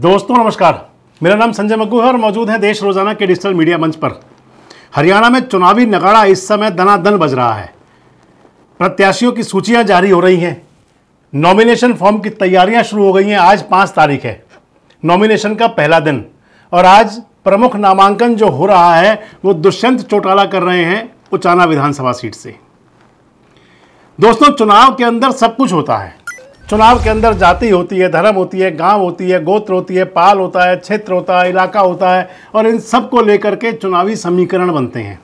दोस्तों नमस्कार मेरा नाम संजय मग्गू है और मौजूद है देश रोजाना के डिजिटल मीडिया मंच पर हरियाणा में चुनावी नगाड़ा इस समय दनादन बज रहा है प्रत्याशियों की सूचियां जारी हो रही हैं नॉमिनेशन फॉर्म की तैयारियां शुरू हो गई हैं आज पाँच तारीख है नॉमिनेशन का पहला दिन और आज प्रमुख नामांकन जो हो रहा है वो दुष्यंत चौटाला कर रहे हैं उचाना विधानसभा सीट से दोस्तों चुनाव के अंदर सब कुछ होता है चुनाव के अंदर जाति होती है धर्म होती है गांव होती है गोत्र होती है पाल होता है क्षेत्र होता है इलाका होता है और इन सब को लेकर के चुनावी समीकरण बनते हैं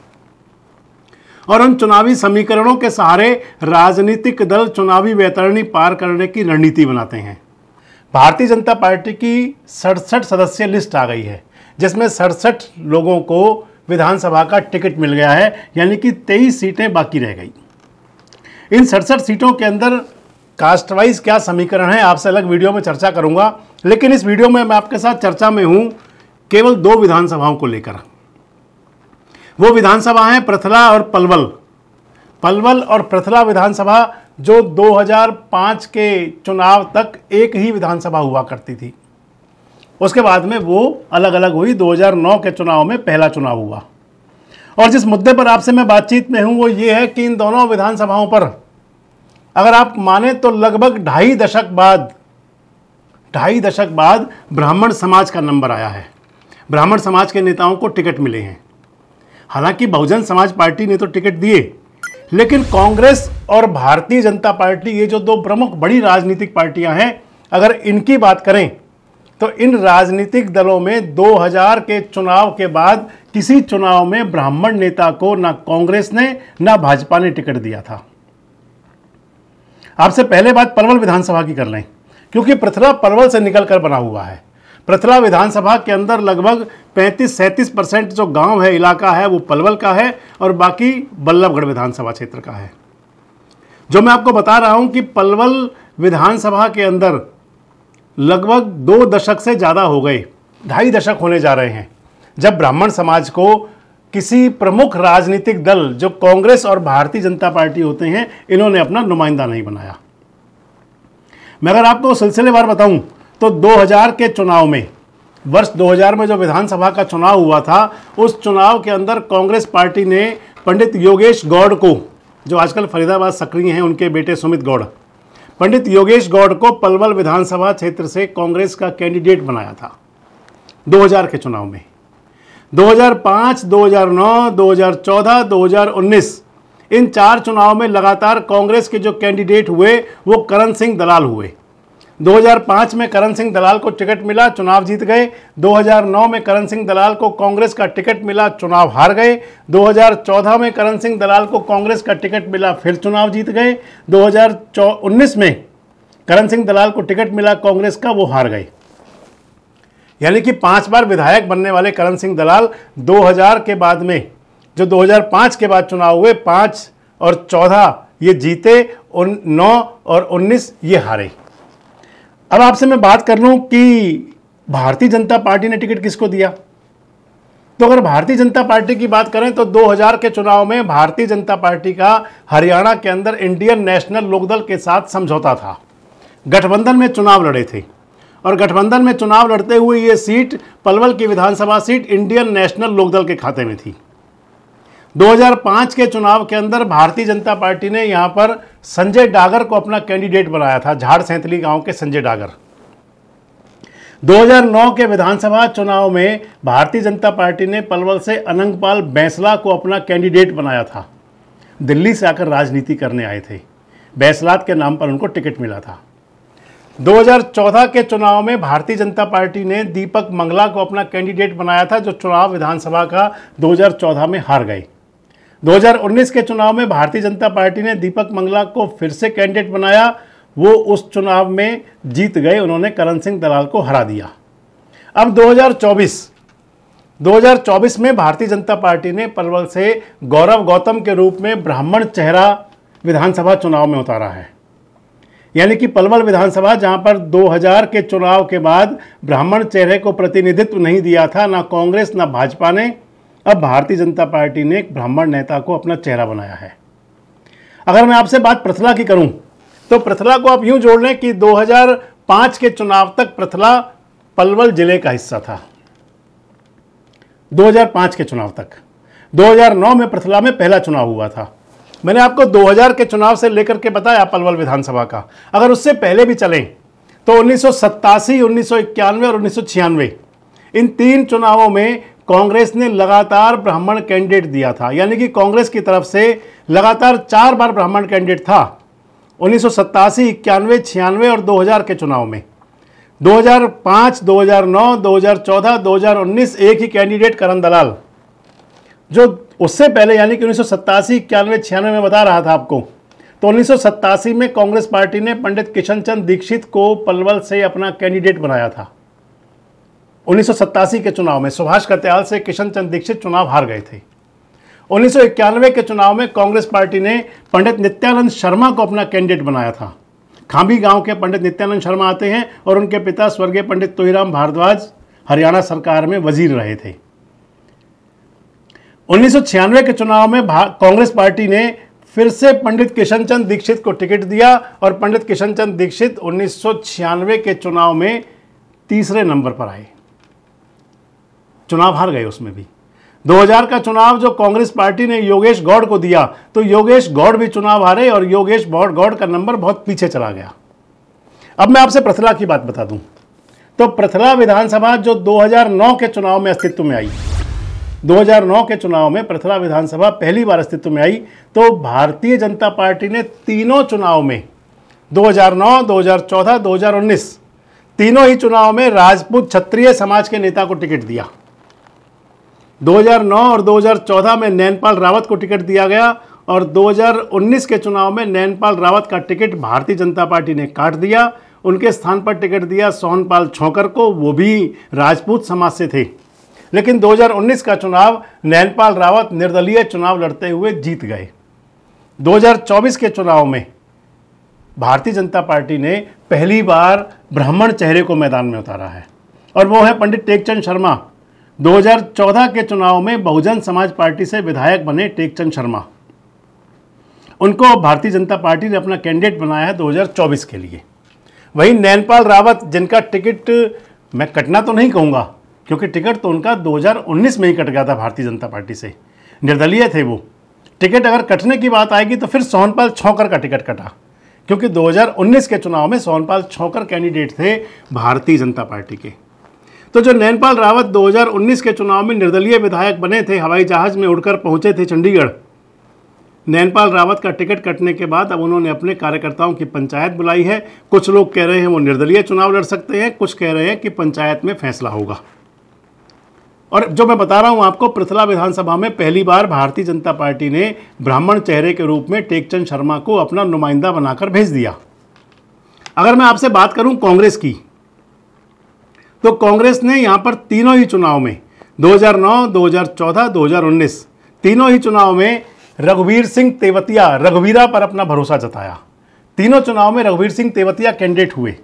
और उन चुनावी समीकरणों के सहारे राजनीतिक दल चुनावी वैतरणी पार करने की रणनीति बनाते हैं भारतीय जनता पार्टी की सड़सठ सदस्य लिस्ट आ गई है जिसमें सड़सठ लोगों को विधानसभा का टिकट मिल गया है यानी कि तेईस सीटें बाकी रह गई इन सड़सठ सीटों के अंदर कास्ट वाइज क्या समीकरण है आपसे अलग वीडियो में चर्चा करूंगा लेकिन इस वीडियो में मैं आपके साथ चर्चा में हूं केवल दो विधानसभाओं को लेकर वो विधानसभा हैं प्रथला और पलवल पलवल और प्रथला विधानसभा जो 2005 के चुनाव तक एक ही विधानसभा हुआ करती थी उसके बाद में वो अलग अलग हुई 2009 के चुनाव में पहला चुनाव हुआ और जिस मुद्दे पर आपसे मैं बातचीत में हूं वो ये है कि इन दोनों विधानसभाओं पर अगर आप माने तो लगभग ढाई दशक बाद ढाई दशक बाद ब्राह्मण समाज का नंबर आया है ब्राह्मण समाज के नेताओं को टिकट मिले हैं हालांकि बहुजन समाज पार्टी ने तो टिकट दिए लेकिन कांग्रेस और भारतीय जनता पार्टी ये जो दो प्रमुख बड़ी राजनीतिक पार्टियां हैं अगर इनकी बात करें तो इन राजनीतिक दलों में 2000 के चुनाव के बाद किसी चुनाव में ब्राह्मण नेता को ना कांग्रेस ने ना भाजपा ने टिकट दिया था आपसे पहले बात परवल विधानसभा की कर लें क्योंकि पृथला परवल से निकल कर बना हुआ है पृथला विधानसभा के अंदर लगभग 35-37 परसेंट जो गांव है इलाका है वो पलवल का है और बाकी बल्लभगढ़ विधानसभा क्षेत्र का है जो मैं आपको बता रहा हूं कि पलवल विधानसभा के अंदर लगभग दो दशक से ज़्यादा हो गए ढाई दशक होने जा रहे हैं जब ब्राह्मण समाज को किसी प्रमुख राजनीतिक दल जो कांग्रेस और भारतीय जनता पार्टी होते हैं इन्होंने अपना नुमाइंदा नहीं बनाया मैं अगर आपको सिलसिलेवार बताऊं तो 2000 के चुनाव में वर्ष 2000 में जो विधानसभा का चुनाव हुआ था उस चुनाव के अंदर कांग्रेस पार्टी ने पंडित योगेश गौड़ को जो आजकल फरीदाबाद सक्रिय हैं उनके बेटे सुमित गौड़ पंडित योगेश गौड़ को पलवल विधानसभा क्षेत्र से कांग्रेस का कैंडिडेट बनाया था 2000 के चुनाव में 2005, 2009, 2014, 2019 इन चार चुनाव में लगातार कांग्रेस के जो कैंडिडेट हुए वो करण सिंह दलाल हुए 2005 में करण सिंह दलाल को टिकट मिला चुनाव जीत गए 2009 में करण सिंह दलाल को कांग्रेस का टिकट मिला चुनाव हार गए 2014 में करण सिंह दलाल को कांग्रेस का टिकट मिला फिर चुनाव जीत गए 2019 में करण सिंह दलाल को टिकट मिला कांग्रेस का वो हार गए यानी कि पांच बार विधायक बनने वाले करण सिंह दलाल 2000 के बाद में जो 2005 के बाद चुनाव हुए पाँच और चौदह ये जीते और नौ और उन्नीस ये हारे अब आपसे मैं बात कर लूँ कि भारतीय जनता पार्टी ने टिकट किसको दिया तो अगर भारतीय जनता पार्टी की बात करें तो 2000 के चुनाव में भारतीय जनता पार्टी का हरियाणा के अंदर इंडियन नेशनल लोकदल के साथ समझौता था गठबंधन में चुनाव लड़े थे और गठबंधन में चुनाव लड़ते हुए ये सीट पलवल की विधानसभा सीट इंडियन नेशनल लोकदल के खाते में थी 2005 के चुनाव के अंदर भारतीय जनता पार्टी ने यहाँ पर संजय डागर को अपना कैंडिडेट बनाया था झाड़ सैंतली गांव के संजय डागर 2009 के विधानसभा चुनाव में भारतीय जनता पार्टी ने पलवल से अनंगपाल बैंसला को अपना कैंडिडेट बनाया था दिल्ली से आकर राजनीति करने आए थे बैसलात के नाम पर उनको टिकट मिला था 2014 के चुनाव में भारतीय जनता पार्टी ने दीपक मंगला को अपना कैंडिडेट बनाया था जो चुनाव विधानसभा का 2014 में हार गई 2019 के चुनाव में भारतीय जनता पार्टी ने दीपक मंगला को फिर से कैंडिडेट बनाया वो उस चुनाव में जीत गए उन्होंने करण सिंह दलाल को हरा दिया अब 2024 2024 में भारतीय जनता पार्टी ने पलवल से गौरव गौतम के रूप में ब्राह्मण चेहरा विधानसभा चुनाव में उतारा है यानी कि पलवल विधानसभा जहां पर 2000 के चुनाव के बाद ब्राह्मण चेहरे को प्रतिनिधित्व नहीं दिया था ना कांग्रेस ना भाजपा ने अब भारतीय जनता पार्टी ने एक ब्राह्मण नेता को अपना चेहरा बनाया है अगर मैं आपसे बात प्रथला की करूं तो प्रथला को आप यूं जोड़ लें कि 2005 के चुनाव तक प्रथला पलवल जिले का हिस्सा था 2005 के चुनाव तक 2009 में प्रथला में पहला चुनाव हुआ था मैंने आपको 2000 के चुनाव से लेकर के बताया पलवल विधानसभा का अगर उससे पहले भी चलें तो उन्नीस सौ और उन्नीस इन तीन चुनावों में कांग्रेस ने लगातार ब्राह्मण कैंडिडेट दिया था यानी कि कांग्रेस की तरफ से लगातार चार बार ब्राह्मण कैंडिडेट था उन्नीस सौ सत्तासी इक्यानवे छियानवे और 2000 के चुनाव में 2005, 2009, 2014, 2019 एक ही कैंडिडेट करण दलाल जो उससे पहले यानी कि उन्नीस सौ सत्तासी इक्यानवे छियानवे में बता रहा था आपको तो उन्नीस में कांग्रेस पार्टी ने पंडित किशन चंद दीक्षित को पलवल से अपना कैंडिडेट बनाया था उन्नीस के चुनाव में सुभाष कत्याल से किशन चंद दीक्षित चुनाव हार गए थे उन्नीस के चुनाव में कांग्रेस पार्टी ने पंडित नित्यानंद शर्मा को अपना कैंडिडेट बनाया था खांबी गांव के पंडित नित्यानंद शर्मा आते हैं और उनके पिता स्वर्गीय पंडित तोहीराम भारद्वाज हरियाणा सरकार में वजीर रहे थे उन्नीस के चुनाव में कांग्रेस पार्टी ने फिर से पंडित किशन चंद दीक्षित को टिकट दिया और पंडित किशन चंद दीक्षित उन्नीस के चुनाव में तीसरे नंबर पर आए चुनाव हार गए उसमें भी 2000 का चुनाव जो कांग्रेस पार्टी ने योगेश गौड़ को दिया तो योगेश गौड़ भी चुनाव हारे और योगेश गौड़ गौड़ का नंबर बहुत पीछे चला गया अब मैं आपसे प्रथला की बात बता दूं तो प्रथला विधानसभा जो 2009 के चुनाव में अस्तित्व में आई 2009 के चुनाव में प्रथला विधानसभा पहली बार अस्तित्व में आई तो भारतीय जनता पार्टी ने तीनों चुनाव में 2009, 2014, 2019 तीनों ही चुनाव में राजपूत क्षत्रिय समाज के नेता को टिकट दिया 2009 और 2014 में नैनपाल रावत को टिकट दिया गया और 2019 के चुनाव में नैनपाल रावत का टिकट भारतीय जनता पार्टी ने काट दिया उनके स्थान पर टिकट दिया सोनपाल छोकर को वो भी राजपूत समाज से थे लेकिन 2019 का चुनाव नैनपाल रावत निर्दलीय चुनाव लड़ते हुए जीत गए 2024 के चुनाव में भारतीय जनता पार्टी ने पहली बार ब्राह्मण चेहरे को मैदान में उतारा है और वो है पंडित टेकचंद शर्मा 2014 के चुनाव में बहुजन समाज पार्टी से विधायक बने टेकचंद शर्मा उनको भारतीय जनता पार्टी ने अपना कैंडिडेट बनाया है 2024 के लिए वहीं नैनपाल रावत जिनका टिकट मैं कटना तो नहीं कहूँगा क्योंकि टिकट तो उनका 2019 में ही कट गया था भारतीय जनता पार्टी से निर्दलीय थे वो टिकट अगर कटने की बात आएगी तो फिर सोनपाल छौकर का टिकट कटा क्योंकि 2019 के चुनाव में सोनपाल छौकर कैंडिडेट थे भारतीय जनता पार्टी के तो जो नैनपाल रावत 2019 के चुनाव में निर्दलीय विधायक बने थे हवाई जहाज में उड़कर पहुंचे थे चंडीगढ़ नैनपाल रावत का टिकट कटने के बाद अब उन्होंने अपने कार्यकर्ताओं की पंचायत बुलाई है कुछ लोग कह रहे हैं वो निर्दलीय चुनाव लड़ सकते हैं कुछ कह रहे हैं कि पंचायत में फैसला होगा और जो मैं बता रहा हूं आपको प्रथला विधानसभा में पहली बार भारतीय जनता पार्टी ने ब्राह्मण चेहरे के रूप में टेकचंद शर्मा को अपना नुमाइंदा बनाकर भेज दिया अगर मैं आपसे बात करूं कांग्रेस की तो कांग्रेस ने यहां पर तीनों ही चुनाव में 2009, 2014, 2019 तीनों ही चुनाव में रघुवीर सिंह तेवतिया रघुवीरा पर अपना भरोसा जताया तीनों चुनाव में रघुवीर सिंह तेवतिया कैंडिडेट हुए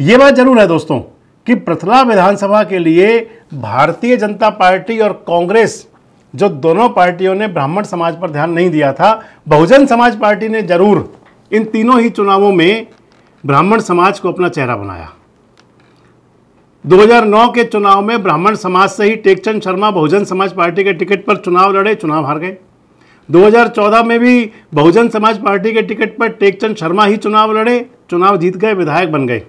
ये बात जरूर है दोस्तों कि प्रथला विधानसभा के लिए भारतीय जनता पार्टी और कांग्रेस जो दोनों पार्टियों ने ब्राह्मण समाज पर ध्यान नहीं दिया था बहुजन समाज पार्टी ने जरूर इन तीनों ही चुनावों में ब्राह्मण समाज को अपना चेहरा बनाया 2009 के चुनाव में ब्राह्मण समाज से ही टेकचंद शर्मा बहुजन समाज पार्टी के टिकट पर चुनाव लड़े चुनाव हार गए 2014 में भी बहुजन समाज पार्टी के टिकट पर टेकचंद शर्मा ही चुनाव लड़े चुनाव जीत गए विधायक बन गए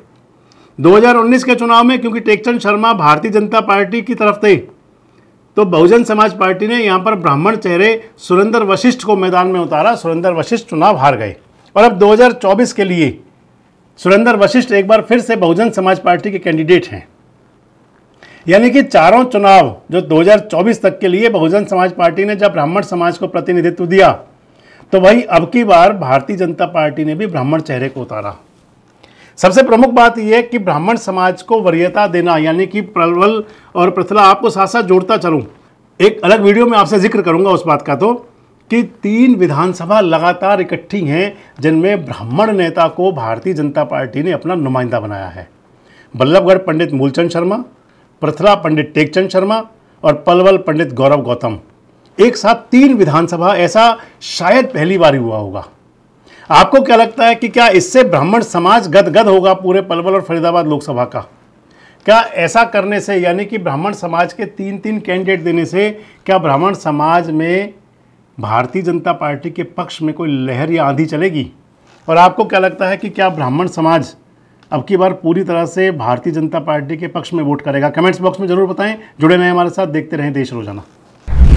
2019 के चुनाव में क्योंकि टेकचंद शर्मा भारतीय जनता पार्टी की तरफ थे तो बहुजन समाज पार्टी ने यहाँ पर ब्राह्मण चेहरे सुरेंद्र वशिष्ठ को मैदान में उतारा सुरेंद्र वशिष्ठ चुनाव हार गए और अब 2024 के लिए सुरेंद्र वशिष्ठ एक बार फिर से बहुजन समाज पार्टी के कैंडिडेट हैं यानी कि चारों चुनाव जो 2024 तक के लिए बहुजन समाज पार्टी ने जब ब्राह्मण समाज को प्रतिनिधित्व दिया तो वही अब की बार भारतीय जनता पार्टी ने भी ब्राह्मण चेहरे को उतारा सबसे प्रमुख बात यह है कि ब्राह्मण समाज को वरीयता देना यानी कि प्रवल और प्रथला आपको साथ साथ जोड़ता चलूँ एक अलग वीडियो में आपसे जिक्र करूँगा उस बात का तो कि तीन विधानसभा लगातार इकट्ठी हैं जिनमें ब्राह्मण नेता को भारतीय जनता पार्टी ने अपना नुमाइंदा बनाया है बल्लभगढ़ पंडित मूलचंद शर्मा प्रथला पंडित टेकचंद शर्मा और पलवल पंडित गौरव गौतम एक साथ तीन विधानसभा ऐसा शायद पहली बार हुआ होगा आपको क्या लगता है कि क्या इससे ब्राह्मण समाज गदगद होगा पूरे पलवल और फरीदाबाद लोकसभा का क्या ऐसा करने से यानी कि ब्राह्मण समाज के तीन तीन कैंडिडेट देने से क्या ब्राह्मण समाज में भारतीय जनता पार्टी के पक्ष में कोई लहर या आंधी चलेगी और आपको क्या लगता है कि क्या ब्राह्मण समाज अब की बार पूरी तरह से भारतीय जनता पार्टी के पक्ष में वोट करेगा कमेंट्स बॉक्स में जरूर बताएं जुड़े रहें हमारे साथ देखते रहें देश रोजाना